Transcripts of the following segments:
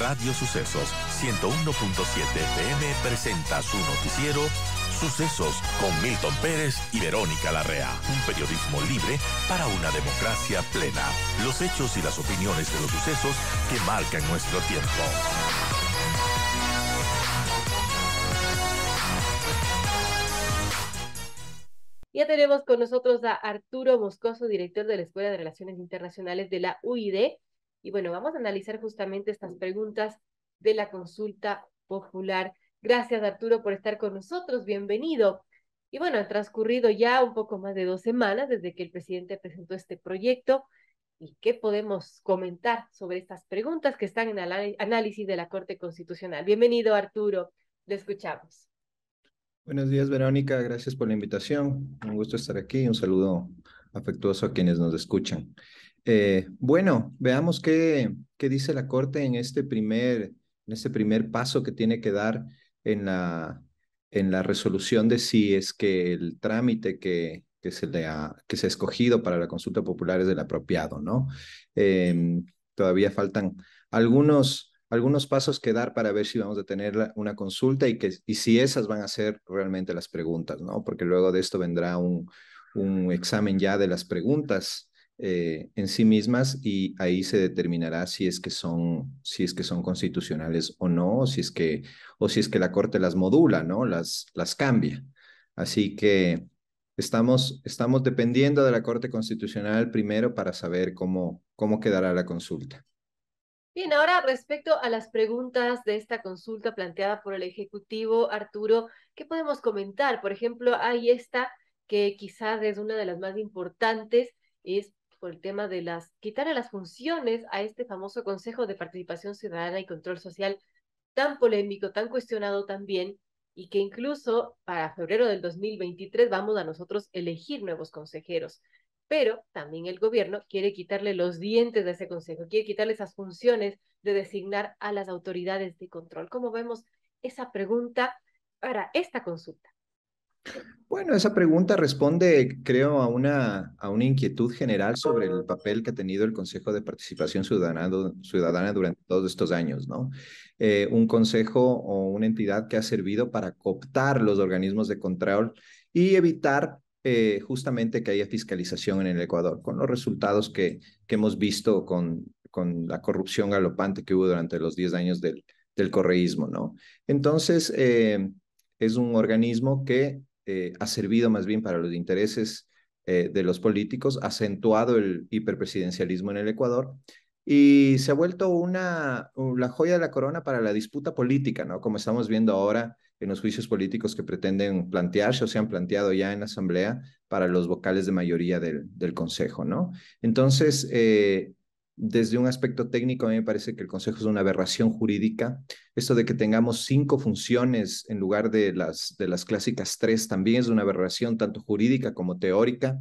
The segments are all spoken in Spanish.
Radio Sucesos 101.7 FM presenta su noticiero Sucesos con Milton Pérez y Verónica Larrea. Un periodismo libre para una democracia plena. Los hechos y las opiniones de los sucesos que marcan nuestro tiempo. Ya tenemos con nosotros a Arturo Moscoso, director de la Escuela de Relaciones Internacionales de la UID y bueno, vamos a analizar justamente estas preguntas de la consulta popular. Gracias Arturo por estar con nosotros, bienvenido. Y bueno, ha transcurrido ya un poco más de dos semanas desde que el presidente presentó este proyecto. ¿Y qué podemos comentar sobre estas preguntas que están en el análisis de la Corte Constitucional? Bienvenido Arturo, le escuchamos. Buenos días Verónica, gracias por la invitación. Un gusto estar aquí. Un saludo afectuoso a quienes nos escuchan. Eh, bueno, veamos qué, qué dice la Corte en este, primer, en este primer paso que tiene que dar en la, en la resolución de si es que el trámite que, que, se, le ha, que se escogido para la consulta popular es el apropiado, ¿no? Em, todavía faltan algunos, algunos pasos que dar para ver si vamos a tener una consulta y, que, y si esas van a ser realmente las preguntas, ¿no? Porque luego de esto vendrá un, un examen ya de las preguntas eh, en sí mismas y ahí se determinará si es que son, si es que son constitucionales o no, si es que, o si es que la Corte las modula, ¿no? Las, las cambia. Así que estamos, estamos dependiendo de la Corte Constitucional primero para saber cómo, cómo quedará la consulta. Bien, ahora respecto a las preguntas de esta consulta planteada por el Ejecutivo, Arturo, ¿qué podemos comentar? Por ejemplo, hay esta que quizás es una de las más importantes, es por el tema de las quitarle las funciones a este famoso Consejo de Participación Ciudadana y Control Social tan polémico, tan cuestionado también, y que incluso para febrero del 2023 vamos a nosotros elegir nuevos consejeros. Pero también el gobierno quiere quitarle los dientes de ese consejo, quiere quitarle esas funciones de designar a las autoridades de control. Como vemos, esa pregunta para esta consulta. Bueno, esa pregunta responde, creo, a una, a una inquietud general sobre el papel que ha tenido el Consejo de Participación Ciudadana, durante todos estos años, ¿no? Eh, un consejo o una entidad que ha servido para cooptar los organismos de control y evitar eh, justamente que haya fiscalización en el Ecuador, con los resultados que, que hemos visto con, con la corrupción galopante que hubo durante los 10 años del, del correísmo, ¿no? Entonces, eh, es un organismo que eh, ha servido más bien para los intereses eh, de los políticos, ha acentuado el hiperpresidencialismo en el Ecuador y se ha vuelto una, uh, la joya de la corona para la disputa política, ¿no? Como estamos viendo ahora en los juicios políticos que pretenden plantearse o se han planteado ya en la Asamblea para los vocales de mayoría del, del Consejo, ¿no? Entonces, eh, desde un aspecto técnico, a mí me parece que el Consejo es una aberración jurídica. Esto de que tengamos cinco funciones en lugar de las, de las clásicas tres también es una aberración tanto jurídica como teórica.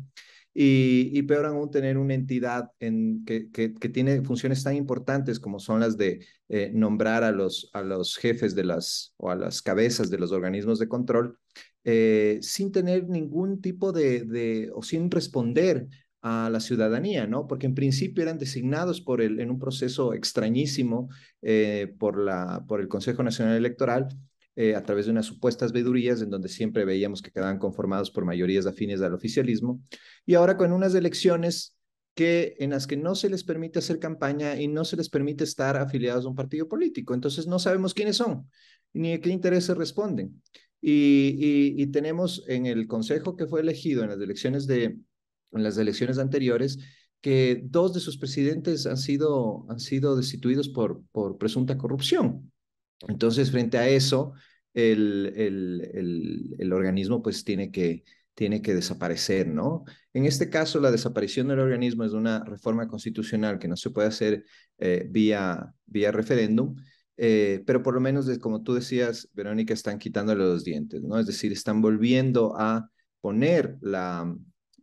Y, peor aún, tener una entidad en que, que, tiene funciones tan importantes como son las de eh, nombrar a los, a los jefes de las, o a las cabezas de los organismos de control, eh, sin tener ningún tipo de, de, o sin responder a la ciudadanía, ¿no? Porque en principio eran designados por el, en un proceso extrañísimo eh, por, la, por el Consejo Nacional Electoral eh, a través de unas supuestas vedurías en donde siempre veíamos que quedaban conformados por mayorías afines al oficialismo y ahora con unas elecciones que, en las que no se les permite hacer campaña y no se les permite estar afiliados a un partido político. Entonces no sabemos quiénes son ni a qué intereses responden. y tenemos en el Consejo que fue elegido en las elecciones de, en las elecciones anteriores, que dos de sus presidentes han sido, han sido destituidos por, por presunta corrupción. Entonces, frente a eso, el, el, organismo pues tiene que, tiene que desaparecer, ¿no? En este caso, la desaparición del organismo es una reforma constitucional que no se puede hacer eh, vía, vía referéndum, eh, pero por lo menos, como tú decías, Verónica, están quitándole los dientes, ¿no? Es decir, están volviendo a poner la,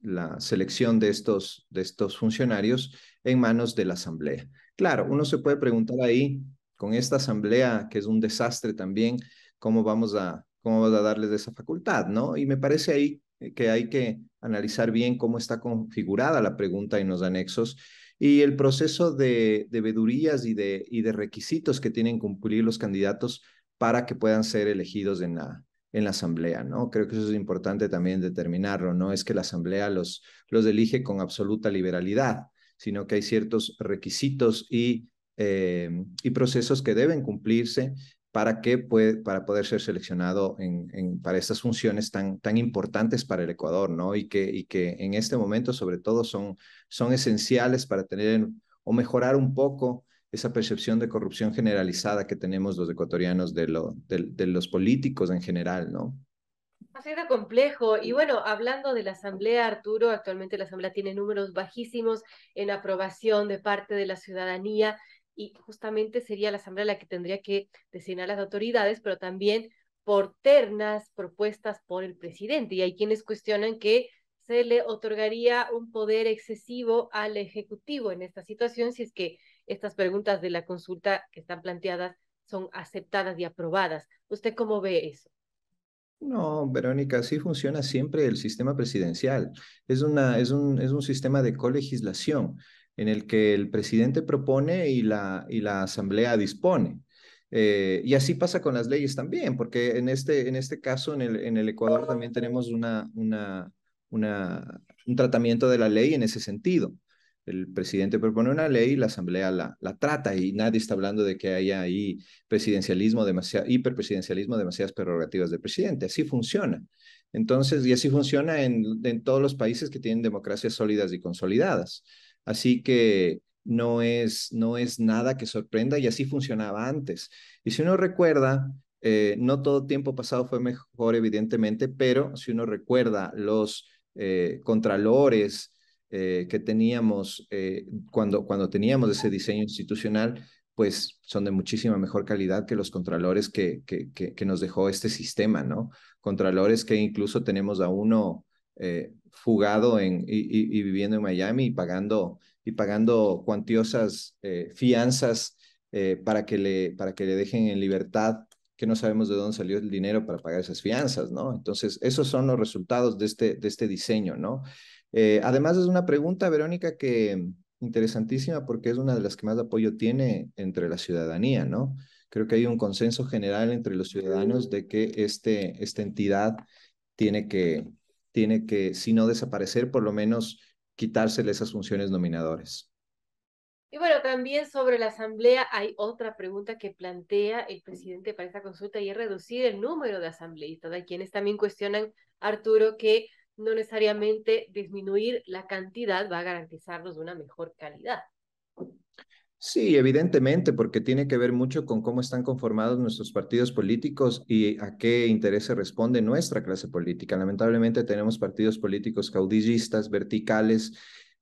la selección de estos, de estos funcionarios en manos de la Asamblea. Claro, uno se puede preguntar ahí, con esta Asamblea, que es un desastre también, ¿cómo vamos a, cómo vamos a darles esa facultad? ¿no? Y me parece ahí eh, que hay que analizar bien cómo está configurada la pregunta en los anexos y el proceso de, de vedurías y de, y de requisitos que tienen que cumplir los candidatos para que puedan ser elegidos en la, en la asamblea, ¿no? Creo que eso es importante también determinarlo, no es que la asamblea los, los elige con absoluta liberalidad, sino que hay ciertos requisitos y, eh, y procesos que deben cumplirse para, que puede, para poder ser seleccionado en, para estas funciones tan, tan importantes para el Ecuador, ¿no? Y que, y que en este momento, sobre todo, son, son esenciales para tener o mejorar un poco esa percepción de corrupción generalizada que tenemos los ecuatorianos de, los políticos en general, ¿no? Ha sido complejo. Y bueno, hablando de la Asamblea, Arturo, actualmente la Asamblea tiene números bajísimos en aprobación de parte de la ciudadanía y justamente sería la Asamblea la que tendría que designar las autoridades, pero también por ternas propuestas por el presidente. Y hay quienes cuestionan que se le otorgaría un poder excesivo al Ejecutivo en esta situación si es que estas preguntas de la consulta que están planteadas son aceptadas y aprobadas. ¿Usted cómo ve eso? No, Verónica, así funciona siempre el sistema presidencial. Es, una, es, un, sistema de colegislación en el que el presidente propone y la, y la asamblea dispone. Eh, y así pasa con las leyes también, porque en este, en este caso, en el, Ecuador también tenemos una, una, un tratamiento de la ley en ese sentido. El presidente propone una ley, la asamblea la, trata y nadie está hablando de que haya ahí presidencialismo, demasiado, hiperpresidencialismo, demasiadas prerrogativas del presidente. Así funciona. Entonces, y así funciona en, todos los países que tienen democracias sólidas y consolidadas. Así que no es, no es nada que sorprenda y así funcionaba antes. Y si uno recuerda, eh, no todo tiempo pasado fue mejor, evidentemente, pero si uno recuerda los eh, contralores, eh, que teníamos eh, cuando, cuando teníamos ese diseño institucional, pues son de muchísima mejor calidad que los contralores que, que, que, nos dejó este sistema, ¿no? Contralores que incluso tenemos a uno eh, fugado en, y, y, viviendo en Miami y pagando, y pagando cuantiosas fianzas para, que le, para que le dejen en libertad que no sabemos de dónde salió el dinero para pagar esas fianzas, ¿no? Entonces, esos son los resultados de este, de este diseño, ¿no? Eh, además, es una pregunta, Verónica, que interesantísima porque es una de las que más apoyo tiene entre la ciudadanía, ¿no? Creo que hay un consenso general entre los ciudadanos de que este, esta entidad tiene que, tiene que, si no desaparecer, por lo menos quitársele esas funciones nominadoras. Y bueno, también sobre la asamblea hay otra pregunta que plantea el presidente para esta consulta y es reducir el número de asambleístas. Hay quienes también cuestionan, Arturo, que no necesariamente disminuir la cantidad va a garantizarnos una mejor calidad. Sí, evidentemente, porque tiene que ver mucho con cómo están conformados nuestros partidos políticos y a qué intereses responde nuestra clase política. Lamentablemente tenemos partidos políticos caudillistas, verticales,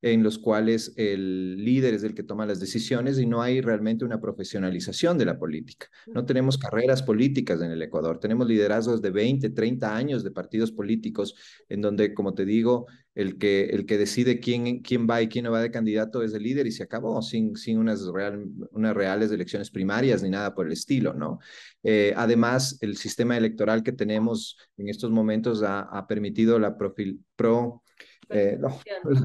en los cuales el líder es el que toma las decisiones y no hay realmente una profesionalización de la política. No tenemos carreras políticas en el Ecuador, tenemos liderazgos de 20, 30 años de partidos políticos en donde, como te digo, el que, el que decide quién, quién va y quién no va de candidato es el líder y se acabó, sin, sin unas, unas reales elecciones primarias ni nada por el estilo, ¿no? Eh, además, el sistema electoral que tenemos en estos momentos ha, ha permitido la profil, pro eh, pues,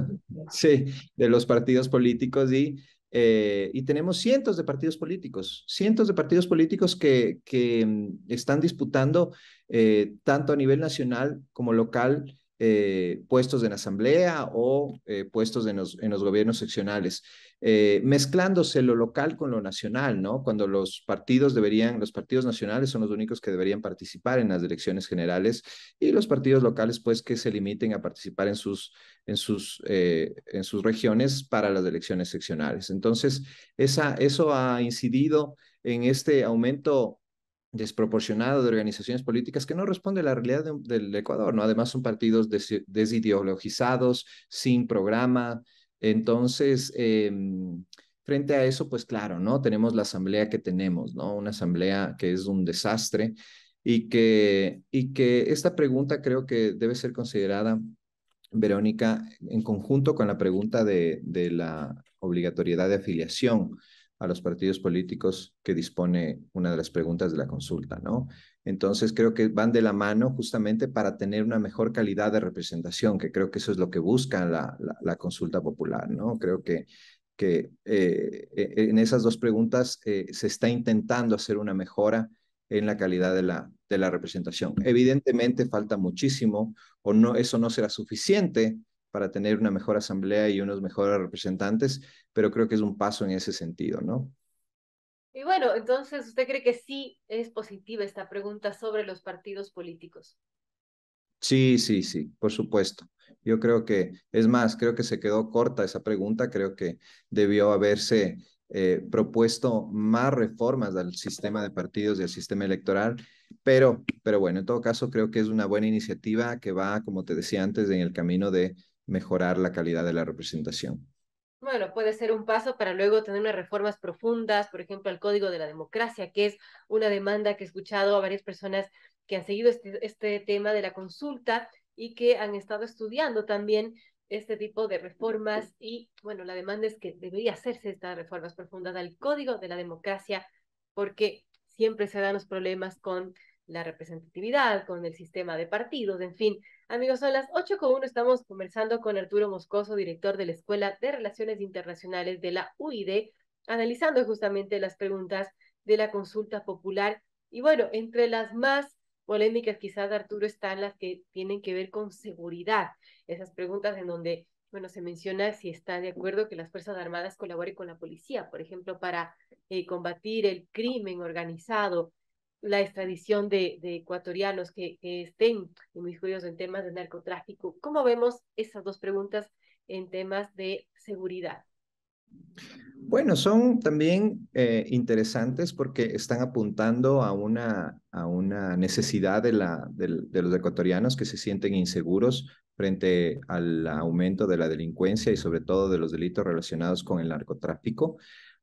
sí, de los partidos políticos y, eh, y tenemos cientos de partidos políticos, cientos de partidos políticos que, que mm, están disputando eh, tanto a nivel nacional como local eh, puestos en asamblea o eh, puestos en los, en los, gobiernos seccionales, eh, mezclándose lo local con lo nacional, ¿no? Cuando los partidos deberían, los partidos nacionales son los únicos que deberían participar en las elecciones generales y los partidos locales, pues, que se limiten a participar en sus, en sus, en sus regiones para las elecciones seccionales. Entonces, esa, eso ha incidido en este aumento desproporcionado de organizaciones políticas que no responde a la realidad del Ecuador, ¿no? Además son partidos desideologizados, sin programa. Entonces, em, frente a eso, pues claro, ¿no? Tenemos la asamblea que tenemos, ¿no? Una asamblea que es un desastre y que, y que esta pregunta creo que debe ser considerada, Verónica, en conjunto con la pregunta de, de la obligatoriedad de afiliación a los partidos políticos que dispone una de las preguntas de la consulta, ¿no? Entonces creo que van de la mano justamente para tener una mejor calidad de representación, que creo que eso es lo que busca la, consulta popular, ¿no? Creo que, que eh, e, en esas dos preguntas eh, se está intentando hacer una mejora en la calidad de la, de la representación. Evidentemente falta muchísimo o no, eso no será suficiente para tener una mejor asamblea y unos mejores representantes, pero creo que es un paso en ese sentido, ¿no? Y bueno, entonces, ¿usted cree que sí es positiva esta pregunta sobre los partidos políticos? Sí, sí, sí, por supuesto. Yo creo que, es más, creo que se quedó corta esa pregunta, creo que debió haberse eh, propuesto más reformas al sistema de partidos y al sistema electoral, pero, pero bueno, en todo caso creo que es una buena iniciativa que va, como te decía antes, en el camino de mejorar la calidad de la representación. Bueno, puede ser un paso para luego tener unas reformas profundas, por ejemplo, al Código de la Democracia, que es una demanda que he escuchado a varias personas que han seguido este, este, tema de la consulta y que han estado estudiando también este tipo de reformas y, bueno, la demanda es que debería hacerse estas reformas profundas al Código de la Democracia porque siempre se dan los problemas con la representatividad, con el sistema de partidos, en fin. Amigos, son las uno estamos conversando con Arturo Moscoso, director de la Escuela de Relaciones Internacionales de la UID, analizando justamente las preguntas de la consulta popular. Y bueno, entre las más polémicas quizás, Arturo, están las que tienen que ver con seguridad. Esas preguntas en donde, bueno, se menciona si está de acuerdo que las Fuerzas Armadas colaboren con la policía, por ejemplo, para eh, combatir el crimen organizado la extradición de, ecuatorianos que, que estén inmiscuidos en temas de narcotráfico. ¿Cómo vemos esas dos preguntas en temas de seguridad? Bueno, son también eh, interesantes porque están apuntando a una, a una necesidad de, la, de, los ecuatorianos que se sienten inseguros frente al aumento de la delincuencia y sobre todo de los delitos relacionados con el narcotráfico.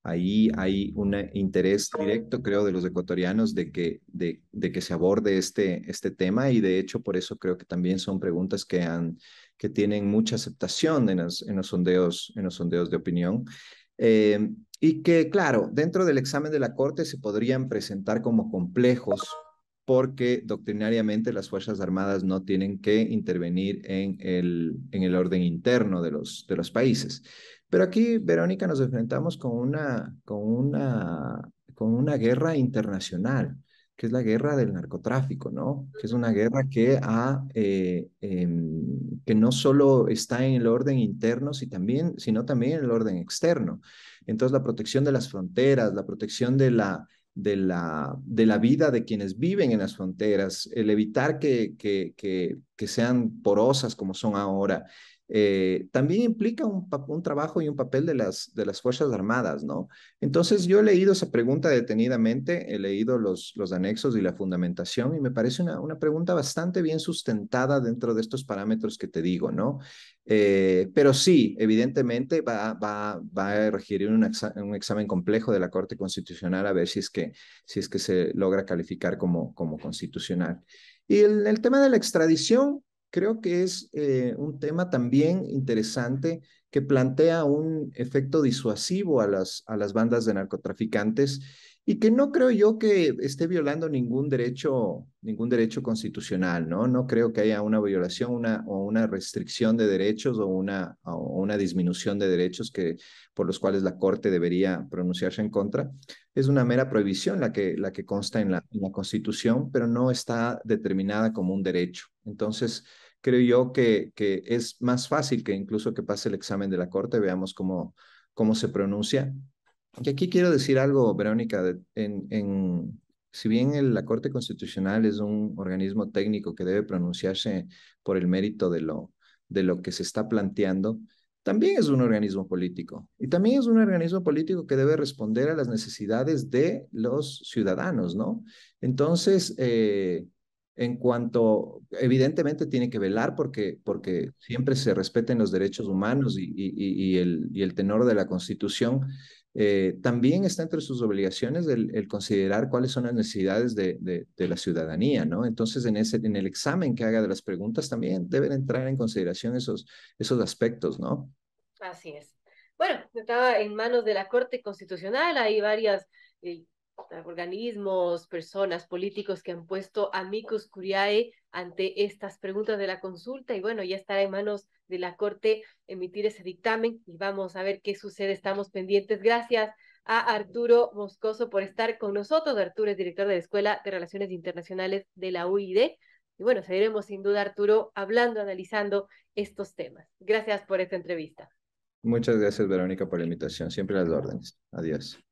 Ahí hay un interés directo, creo, de los ecuatorianos de que, de, que se aborde este, este tema y de hecho por eso creo que también son preguntas que, han, que tienen mucha aceptación en los, en los, sondeos, en los sondeos de opinión. Eh, y que, claro, dentro del examen de la Corte se podrían presentar como complejos porque doctrinariamente las Fuerzas Armadas no tienen que intervenir en el, en el orden interno de los, de los países. Pero aquí, Verónica, nos enfrentamos con una, con una, con una guerra internacional, que es la guerra del narcotráfico, ¿no? Que es una guerra que, eh, em, que no solo está en el orden interno, también, sino también en el orden externo. Entonces, la protección de las fronteras, la protección de la, de la, de la vida de quienes viven en las fronteras, el evitar que sean porosas como son ahora, eh, también implica un, trabajo y un papel de las, de las Fuerzas Armadas, ¿no? Entonces yo he leído esa pregunta detenidamente, he leído los, los anexos y la fundamentación y me parece una, pregunta bastante bien sustentada dentro de estos parámetros que te digo, ¿no? Eh, pero sí, evidentemente va, a requerir un, examen complejo de la Corte Constitucional a ver si es que, si es que se logra calificar como, como constitucional. Y el, el tema de la extradición, creo que es eh, un tema también interesante que plantea un efecto disuasivo a las, a las bandas de narcotraficantes y que no creo yo que esté violando ningún derecho, ningún derecho constitucional, ¿no? No creo que haya una violación una, o una restricción de derechos o una, o una disminución de derechos que, por los cuales la Corte debería pronunciarse en contra. Es una mera prohibición la que, la que consta en la, en la Constitución, pero no está determinada como un derecho. Entonces, creo yo que, que es más fácil que incluso que pase el examen de la Corte, veamos cómo, cómo se pronuncia. Y aquí quiero decir algo, Verónica, en, en, si bien la Corte Constitucional es un organismo técnico que debe pronunciarse por el mérito de lo, de lo que se está planteando, también es un organismo político y también es un organismo político que debe responder a las necesidades de los ciudadanos, ¿no? Entonces, eh, en cuanto, evidentemente tiene que velar porque, porque siempre se respeten los derechos humanos y, y, el, y el, tenor de la Constitución. Eh, también está entre sus obligaciones el, considerar cuáles son las necesidades de, la ciudadanía, ¿no? Entonces, en, ese, en el examen que haga de las preguntas también deben entrar en consideración esos, esos aspectos, ¿no? Así es. Bueno, estaba en manos de la Corte Constitucional, hay varias eh, organismos, personas, políticos que han puesto amicus curiae ante estas preguntas de la consulta y bueno, ya estará en manos de la Corte emitir ese dictamen y vamos a ver qué sucede, estamos pendientes. Gracias a Arturo Moscoso por estar con nosotros. Arturo es director de la Escuela de Relaciones Internacionales de la UID. Y bueno, seguiremos sin duda, Arturo, hablando, analizando estos temas. Gracias por esta entrevista. Muchas gracias, Verónica, por la invitación. Siempre las órdenes. Adiós.